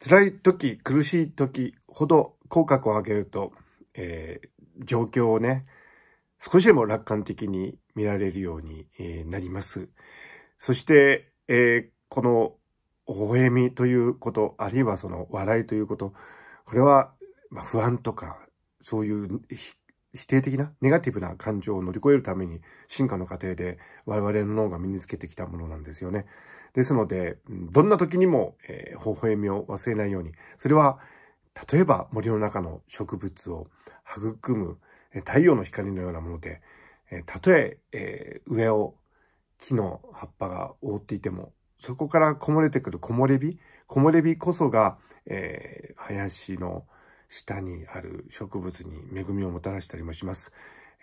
辛い時、苦しい時ほど口角を上げると、えー、状況をね、少しでも楽観的に見られるように、えー、なります。そして、えー、この、微笑みということ、あるいはその笑いということ、これは、まあ、不安とか、そういう否定的なネガティブな感情を乗り越えるために進化の過程で我々の脳が身につけてきたものなんですよね。ですので、どんな時にも、えー、微笑みを忘れないように。それは、例えば森の中の植物を育む、え太陽の光のようなもので、えたとええー、上を木の葉っぱが覆っていても、そこからこもれてくる木漏れ日、木漏れ日こそが、えー、林の、下にある植物に恵みをもたらしたりもします。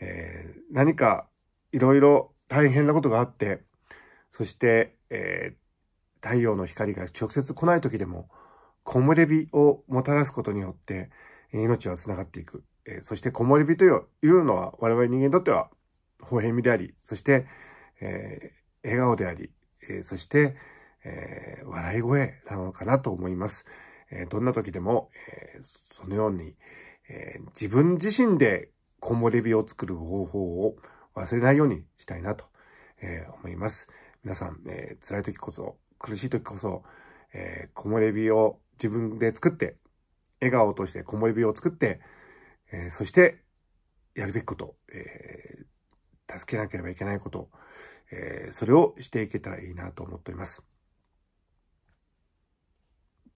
えー、何かいろいろ大変なことがあって、そして、えー、太陽の光が直接来ない時でも、木漏れ日をもたらすことによって命はつながっていく。えー、そして木漏れ日というのは我々人間にとっては微笑みであり、そして、えー、笑顔であり、えー、そして、えー、笑い声なのかなと思います。えどんな時でも、えそのように、え自分自身で木漏れ日を作る方法を忘れないようにしたいなと、え思います。皆さん、え辛い時こそ、苦しい時こそ、え木漏れ日を自分で作って、笑顔として木漏れ日を作って、えそして、やるべきこと、え助けなければいけないこと、えそれをしていけたらいいなと思っております。